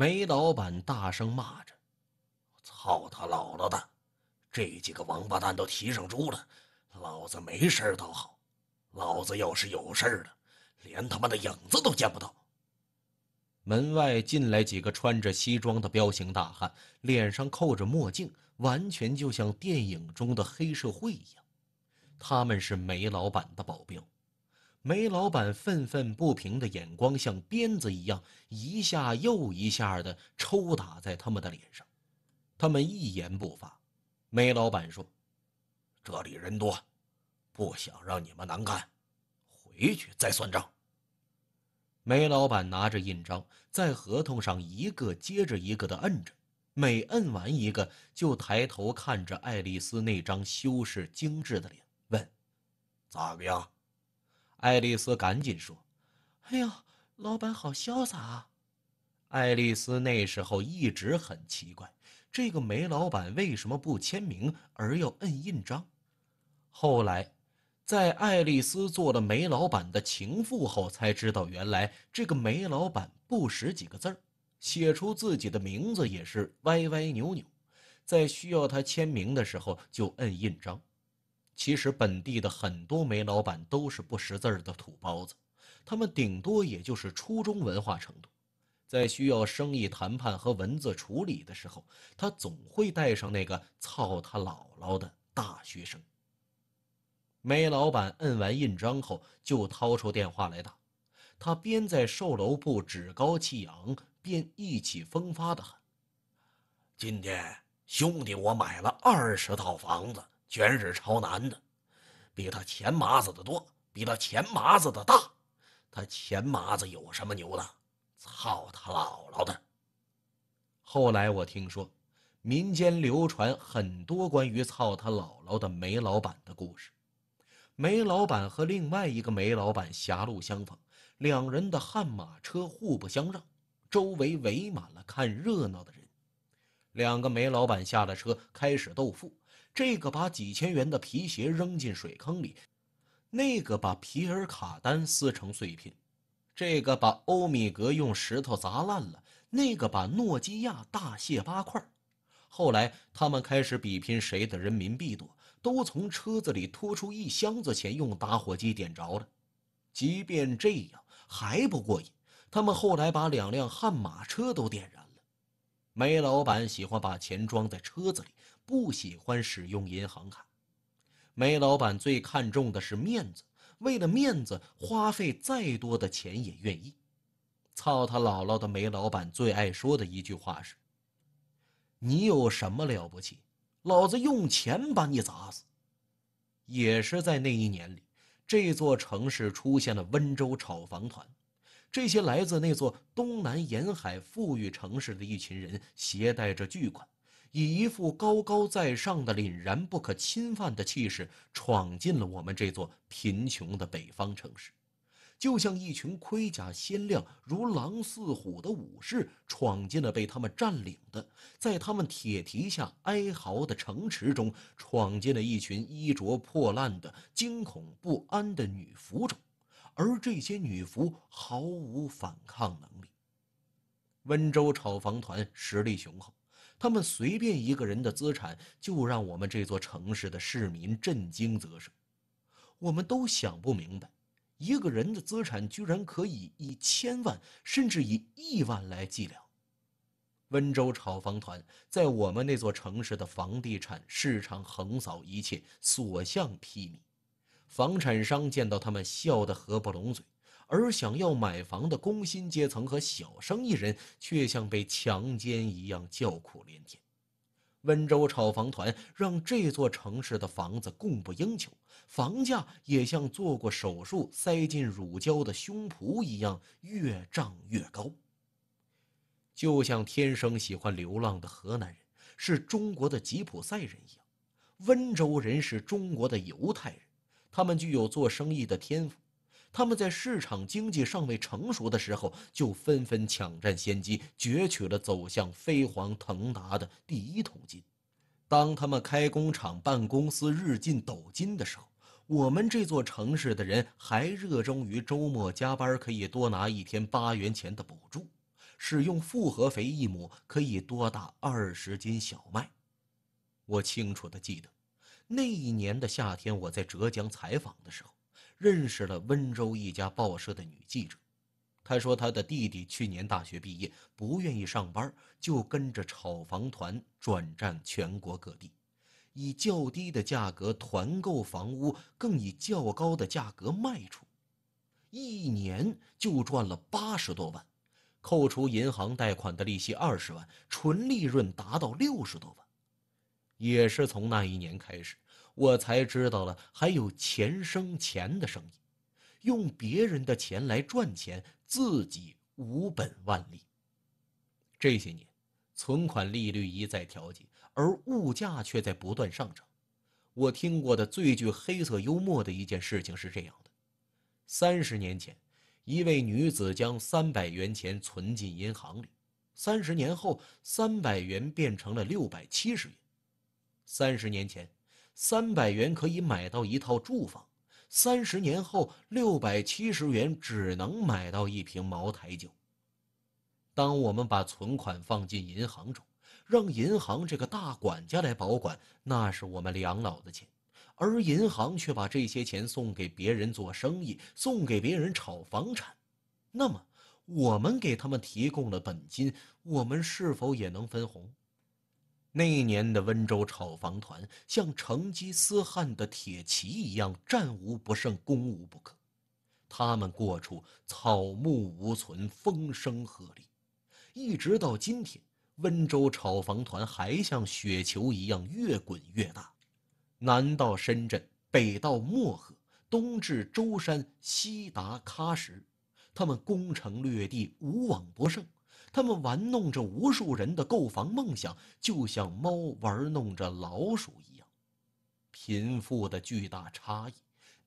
梅老板大声骂着：“操他姥姥的！这几个王八蛋都提上猪了，老子没事儿倒好，老子要是有事儿了，连他妈的影子都见不到。”门外进来几个穿着西装的彪形大汉，脸上扣着墨镜，完全就像电影中的黑社会一样。他们是梅老板的保镖。煤老板愤愤不平的眼光像鞭子一样，一下又一下的抽打在他们的脸上。他们一言不发。煤老板说：“这里人多，不想让你们难看，回去再算账。”煤老板拿着印章在合同上一个接着一个的摁着，每摁完一个，就抬头看着爱丽丝那张修饰精致的脸，问：“咋个样？”爱丽丝赶紧说：“哎呦，老板好潇洒啊！”爱丽丝那时候一直很奇怪，这个煤老板为什么不签名，而要摁印章？后来，在爱丽丝做了煤老板的情妇后，才知道原来这个煤老板不识几个字儿，写出自己的名字也是歪歪扭扭，在需要他签名的时候就摁印章。其实本地的很多煤老板都是不识字儿的土包子，他们顶多也就是初中文化程度，在需要生意谈判和文字处理的时候，他总会带上那个操他姥姥的大学生。煤老板摁完印章后，就掏出电话来打，他边在售楼部趾高气扬，边意气风发的很。今天兄弟，我买了二十套房子。卷纸朝南的，比他前麻子的多，比他前麻子的大。他前麻子有什么牛的？操他姥姥的！后来我听说，民间流传很多关于操他姥姥的煤老板的故事。煤老板和另外一个煤老板狭路相逢，两人的悍马车互不相让，周围围满了看热闹的人。两个煤老板下了车，开始斗富。这个把几千元的皮鞋扔进水坑里，那个把皮尔卡丹撕成碎片，这个把欧米格用石头砸烂了，那个把诺基亚大卸八块。后来他们开始比拼谁的人民币多，都从车子里拖出一箱子钱，用打火机点着了。即便这样还不过瘾，他们后来把两辆悍马车都点燃了。煤老板喜欢把钱装在车子里。不喜欢使用银行卡，煤老板最看重的是面子，为了面子花费再多的钱也愿意。操他姥姥的！煤老板最爱说的一句话是：“你有什么了不起？老子用钱把你砸死。”也是在那一年里，这座城市出现了温州炒房团，这些来自那座东南沿海富裕城市的一群人，携带着巨款。以一副高高在上的凛然不可侵犯的气势，闯进了我们这座贫穷的北方城市，就像一群盔甲鲜亮、如狼似虎的武士，闯进了被他们占领的、在他们铁蹄下哀嚎的城池中，闯进了一群衣着破烂的、惊恐不安的女俘中，而这些女俘毫无反抗能力。温州炒房团实力雄厚。他们随便一个人的资产，就让我们这座城市的市民震惊则是我们都想不明白，一个人的资产居然可以以千万甚至以亿万来计量。温州炒房团在我们那座城市的房地产市场横扫一切，所向披靡。房产商见到他们，笑得合不拢嘴。而想要买房的工薪阶层和小生意人却像被强奸一样叫苦连天。温州炒房团让这座城市的房子供不应求，房价也像做过手术塞进乳胶的胸脯一样越涨越高。就像天生喜欢流浪的河南人是中国的吉普赛人一样，温州人是中国的犹太人，他们具有做生意的天赋。他们在市场经济尚未成熟的时候，就纷纷抢占先机，攫取了走向飞黄腾达的第一桶金。当他们开工厂、办公司、日进斗金的时候，我们这座城市的人还热衷于周末加班可以多拿一天八元钱的补助，使用复合肥一亩可以多打二十斤小麦。我清楚的记得，那一年的夏天，我在浙江采访的时候。认识了温州一家报社的女记者，她说她的弟弟去年大学毕业，不愿意上班，就跟着炒房团转战全国各地，以较低的价格团购房屋，更以较高的价格卖出，一年就赚了八十多万，扣除银行贷款的利息二十万，纯利润达到六十多万。也是从那一年开始。我才知道了，还有钱生钱的生意，用别人的钱来赚钱，自己无本万利。这些年，存款利率一再调节，而物价却在不断上涨。我听过的最具黑色幽默的一件事情是这样的：三十年前，一位女子将三百元钱存进银行里，三十年后，三百元变成了六百七十元。三十年前。三百元可以买到一套住房，三十年后六百七十元只能买到一瓶茅台酒。当我们把存款放进银行中，让银行这个大管家来保管，那是我们养老的钱，而银行却把这些钱送给别人做生意，送给别人炒房产。那么，我们给他们提供了本金，我们是否也能分红？那一年的温州炒房团像成吉思汗的铁骑一样战无不胜、攻无不克，他们过处草木无存、风声鹤唳。一直到今天，温州炒房团还像雪球一样越滚越大，南到深圳，北到漠河，东至舟山，西达喀什，他们攻城略地，无往不胜。他们玩弄着无数人的购房梦想，就像猫玩弄着老鼠一样。贫富的巨大差异，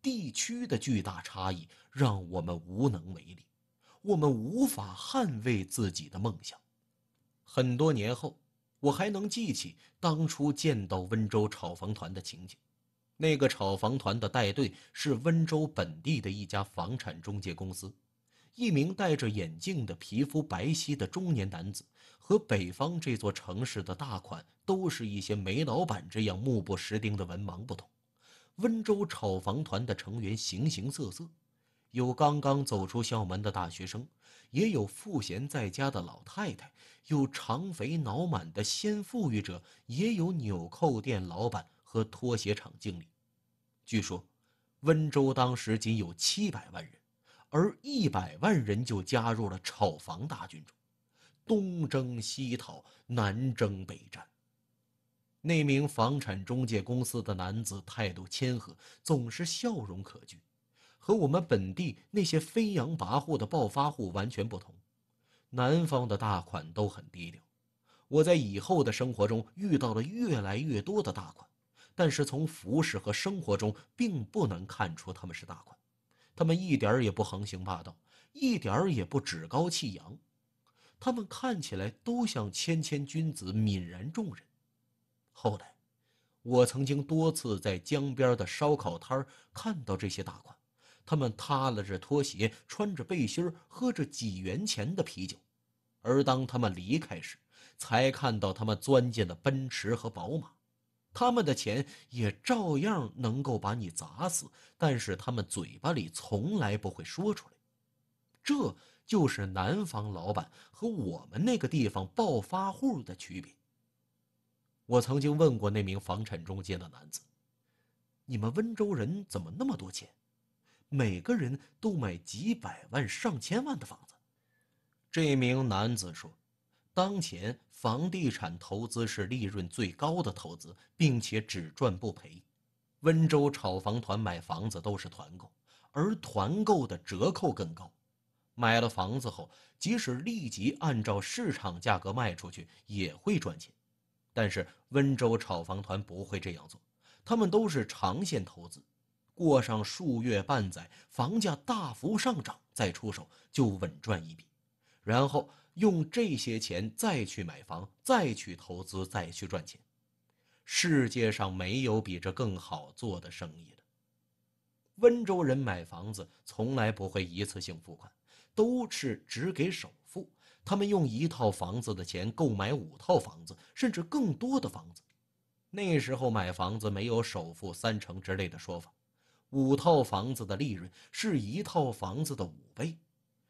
地区的巨大差异，让我们无能为力，我们无法捍卫自己的梦想。很多年后，我还能记起当初见到温州炒房团的情景。那个炒房团的带队是温州本地的一家房产中介公司。一名戴着眼镜的皮肤白皙的中年男子，和北方这座城市的大款都是一些煤老板这样目不识丁的文盲不同，温州炒房团的成员形形色色，有刚刚走出校门的大学生，也有赋闲在家的老太太，有长肥脑满的先富裕者，也有纽扣店老板和拖鞋厂经理。据说，温州当时仅有七百万人。而一百万人就加入了炒房大军中，东征西讨，南征北战。那名房产中介公司的男子态度谦和，总是笑容可掬，和我们本地那些飞扬跋扈的暴发户完全不同。南方的大款都很低调。我在以后的生活中遇到了越来越多的大款，但是从服饰和生活中并不能看出他们是大款。他们一点也不横行霸道，一点儿也不趾高气扬，他们看起来都像谦谦君子、泯然众人。后来，我曾经多次在江边的烧烤摊看到这些大款，他们踏拉着拖鞋，穿着背心，喝着几元钱的啤酒，而当他们离开时，才看到他们钻进了奔驰和宝马。他们的钱也照样能够把你砸死，但是他们嘴巴里从来不会说出来。这就是南方老板和我们那个地方暴发户的区别。我曾经问过那名房产中介的男子：“你们温州人怎么那么多钱？每个人都买几百万、上千万的房子？”这名男子说。当前房地产投资是利润最高的投资，并且只赚不赔。温州炒房团买房子都是团购，而团购的折扣更高。买了房子后，即使立即按照市场价格卖出去，也会赚钱。但是温州炒房团不会这样做，他们都是长线投资，过上数月半载，房价大幅上涨再出手，就稳赚一笔。然后用这些钱再去买房，再去投资，再去赚钱。世界上没有比这更好做的生意了。温州人买房子从来不会一次性付款，都是只给首付。他们用一套房子的钱购买五套房子，甚至更多的房子。那时候买房子没有首付三成之类的说法，五套房子的利润是一套房子的五倍。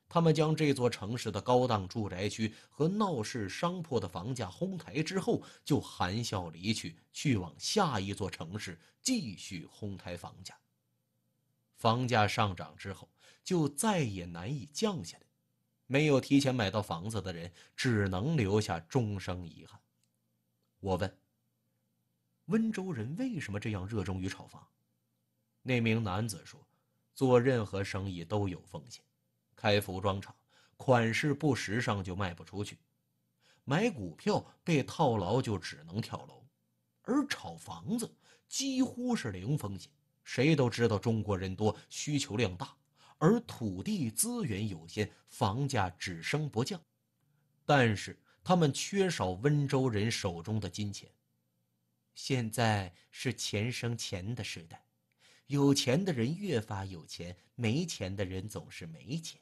他们将这座城市的高档住宅区和闹市商铺的房价哄抬之后，就含笑离去，去往下一座城市继续哄抬房价。房价上涨之后，就再也难以降下来。没有提前买到房子的人，只能留下终生遗憾。我问：温州人为什么这样热衷于炒房？那名男子说：“做任何生意都有风险。”开服装厂，款式不时尚就卖不出去；买股票被套牢就只能跳楼；而炒房子几乎是零风险。谁都知道中国人多，需求量大，而土地资源有限，房价只升不降。但是他们缺少温州人手中的金钱。现在是钱生钱的时代，有钱的人越发有钱，没钱的人总是没钱。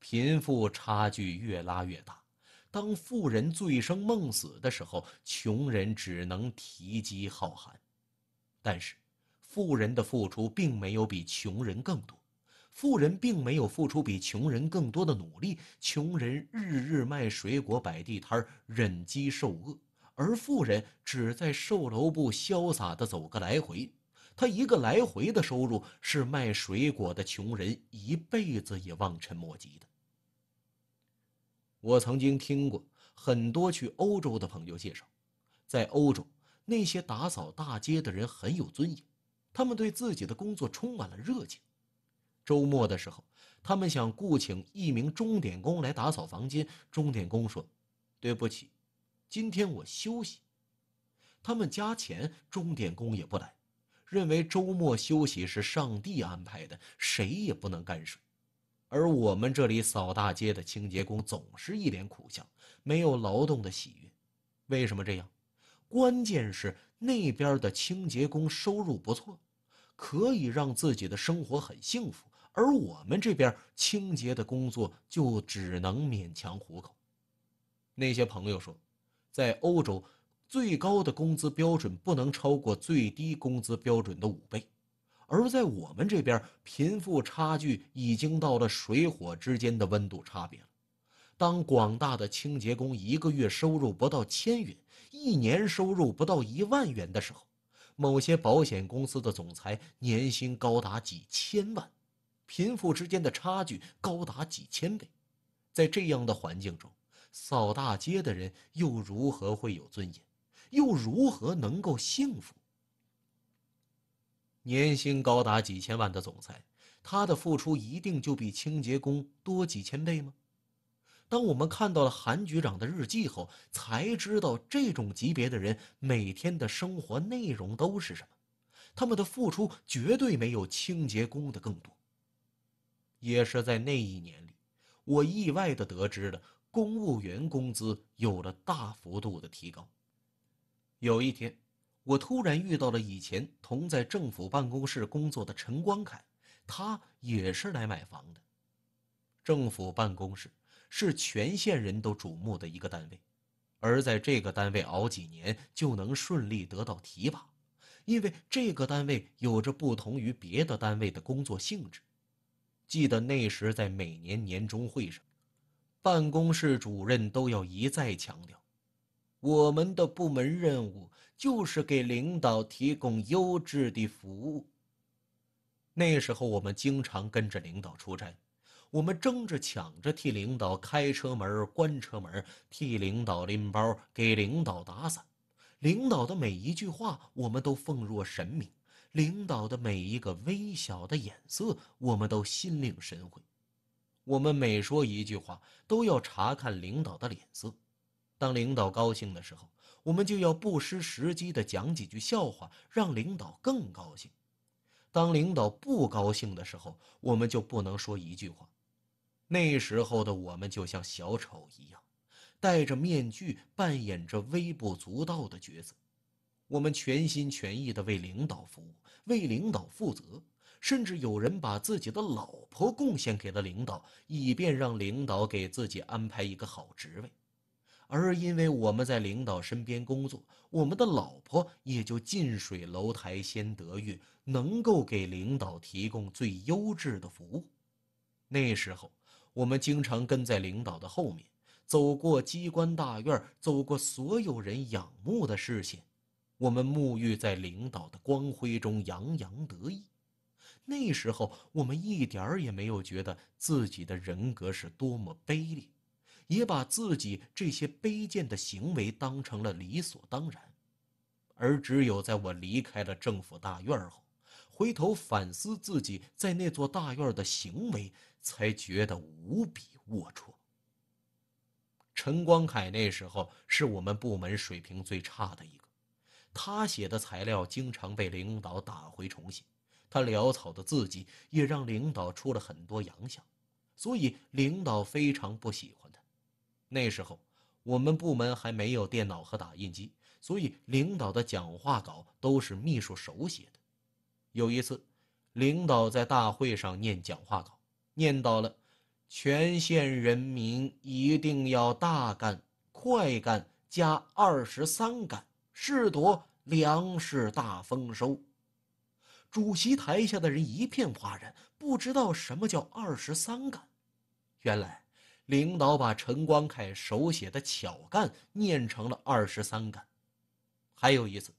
贫富差距越拉越大，当富人醉生梦死的时候，穷人只能提饥号寒。但是，富人的付出并没有比穷人更多，富人并没有付出比穷人更多的努力。穷人日日卖水果摆地摊，忍饥受饿，而富人只在售楼部潇洒的走个来回。他一个来回的收入是卖水果的穷人一辈子也望尘莫及的。我曾经听过很多去欧洲的朋友介绍，在欧洲那些打扫大街的人很有尊严，他们对自己的工作充满了热情。周末的时候，他们想雇请一名钟点工来打扫房间，钟点工说：“对不起，今天我休息。”他们加钱，钟点工也不来。认为周末休息是上帝安排的，谁也不能干涉。而我们这里扫大街的清洁工总是一脸苦相，没有劳动的喜悦。为什么这样？关键是那边的清洁工收入不错，可以让自己的生活很幸福，而我们这边清洁的工作就只能勉强糊口。那些朋友说，在欧洲。最高的工资标准不能超过最低工资标准的五倍，而在我们这边，贫富差距已经到了水火之间的温度差别了。当广大的清洁工一个月收入不到千元，一年收入不到一万元的时候，某些保险公司的总裁年薪高达几千万，贫富之间的差距高达几千倍。在这样的环境中，扫大街的人又如何会有尊严？又如何能够幸福？年薪高达几千万的总裁，他的付出一定就比清洁工多几千倍吗？当我们看到了韩局长的日记后，才知道这种级别的人每天的生活内容都是什么，他们的付出绝对没有清洁工的更多。也是在那一年里，我意外的得知了公务员工资有了大幅度的提高。有一天，我突然遇到了以前同在政府办公室工作的陈光凯，他也是来买房的。政府办公室是全县人都瞩目的一个单位，而在这个单位熬几年就能顺利得到提拔，因为这个单位有着不同于别的单位的工作性质。记得那时在每年年终会上，办公室主任都要一再强调。我们的部门任务就是给领导提供优质的服务。那时候，我们经常跟着领导出差，我们争着抢着替领导开车门、关车门，替领导拎包、给领导打伞。领导的每一句话，我们都奉若神明；领导的每一个微小的眼色，我们都心领神会。我们每说一句话，都要查看领导的脸色。当领导高兴的时候，我们就要不失时机的讲几句笑话，让领导更高兴；当领导不高兴的时候，我们就不能说一句话。那时候的我们就像小丑一样，戴着面具扮演着微不足道的角色。我们全心全意的为领导服务，为领导负责，甚至有人把自己的老婆贡献给了领导，以便让领导给自己安排一个好职位。而因为我们在领导身边工作，我们的老婆也就近水楼台先得月，能够给领导提供最优质的服务。那时候，我们经常跟在领导的后面，走过机关大院，走过所有人仰慕的视线，我们沐浴在领导的光辉中洋洋得意。那时候，我们一点儿也没有觉得自己的人格是多么卑劣。也把自己这些卑贱的行为当成了理所当然，而只有在我离开了政府大院后，回头反思自己在那座大院的行为，才觉得无比龌龊。陈光凯那时候是我们部门水平最差的一个，他写的材料经常被领导打回重写，他潦草的字迹也让领导出了很多洋相，所以领导非常不喜欢他。那时候，我们部门还没有电脑和打印机，所以领导的讲话稿都是秘书手写的。有一次，领导在大会上念讲话稿，念到了“全县人民一定要大干、快干加二十三干，誓夺粮食大丰收”，主席台下的人一片哗然，不知道什么叫二十三干。原来。领导把陈光凯手写的“巧干”念成了“二十三干”。还有一次，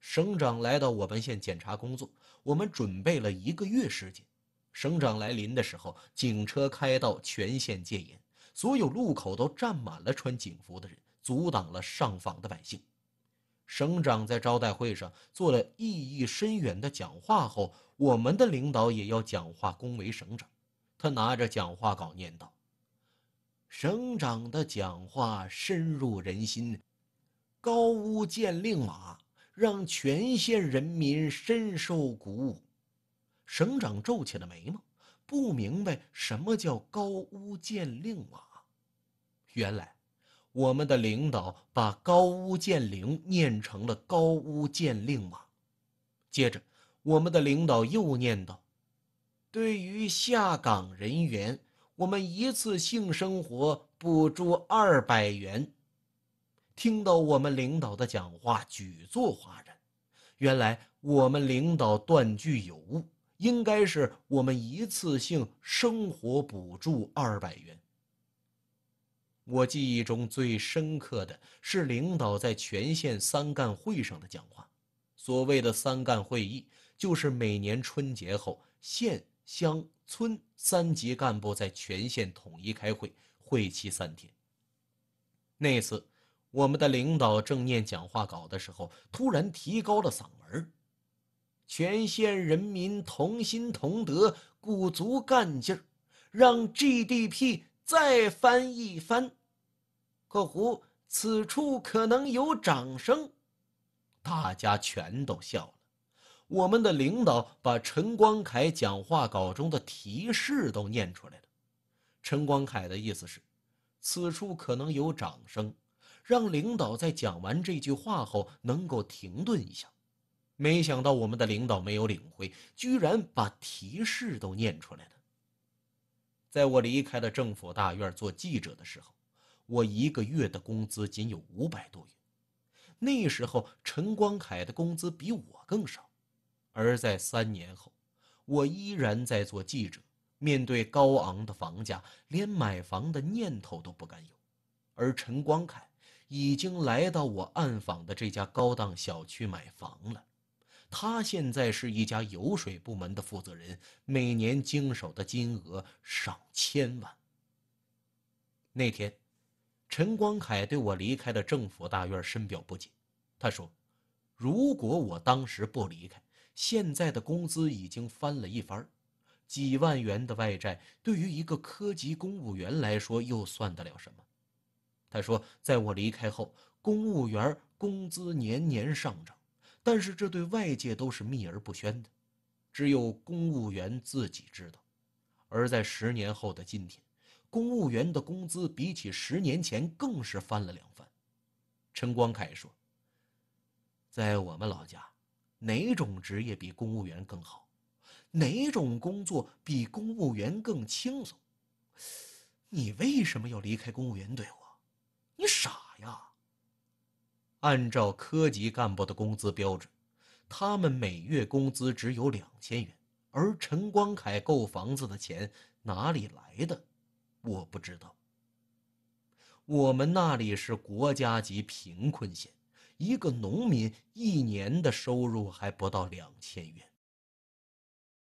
省长来到我们县检查工作，我们准备了一个月时间。省长来临的时候，警车开到全县戒严，所有路口都站满了穿警服的人，阻挡了上访的百姓。省长在招待会上做了意义深远的讲话后，我们的领导也要讲话恭维省长。他拿着讲话稿念道。省长的讲话深入人心，高屋建瓴马让全县人民深受鼓舞。省长皱起了眉毛，不明白什么叫高屋建瓴马。原来，我们的领导把高屋建瓴念成了高屋建令马”。接着，我们的领导又念道：“对于下岗人员。”我们一次性生活补助二百元。听到我们领导的讲话，举座哗然。原来我们领导断句有误，应该是我们一次性生活补助二百元。我记忆中最深刻的是领导在全县三干会上的讲话。所谓的三干会议，就是每年春节后县。乡村三级干部在全县统一开会，会期三天。那次，我们的领导正念讲话稿的时候，突然提高了嗓门：“全县人民同心同德，鼓足干劲儿，让 GDP 再翻一番。括弧此处可能有掌声），大家全都笑了。我们的领导把陈光凯讲话稿中的提示都念出来了。陈光凯的意思是，此处可能有掌声，让领导在讲完这句话后能够停顿一下。没想到我们的领导没有领会，居然把提示都念出来了。在我离开了政府大院做记者的时候，我一个月的工资仅有五百多元。那时候陈光凯的工资比我更少。而在三年后，我依然在做记者，面对高昂的房价，连买房的念头都不敢有。而陈光凯已经来到我暗访的这家高档小区买房了。他现在是一家油水部门的负责人，每年经手的金额上千万。那天，陈光凯对我离开的政府大院深表不解，他说：“如果我当时不离开。”现在的工资已经翻了一番，几万元的外债对于一个科级公务员来说又算得了什么？他说：“在我离开后，公务员工资年年上涨，但是这对外界都是秘而不宣的，只有公务员自己知道。而在十年后的今天，公务员的工资比起十年前更是翻了两番。”陈光凯说：“在我们老家。”哪种职业比公务员更好？哪种工作比公务员更轻松？你为什么要离开公务员队伍？你傻呀！按照科级干部的工资标准，他们每月工资只有两千元，而陈光凯购房子的钱哪里来的？我不知道。我们那里是国家级贫困县。一个农民一年的收入还不到两千元。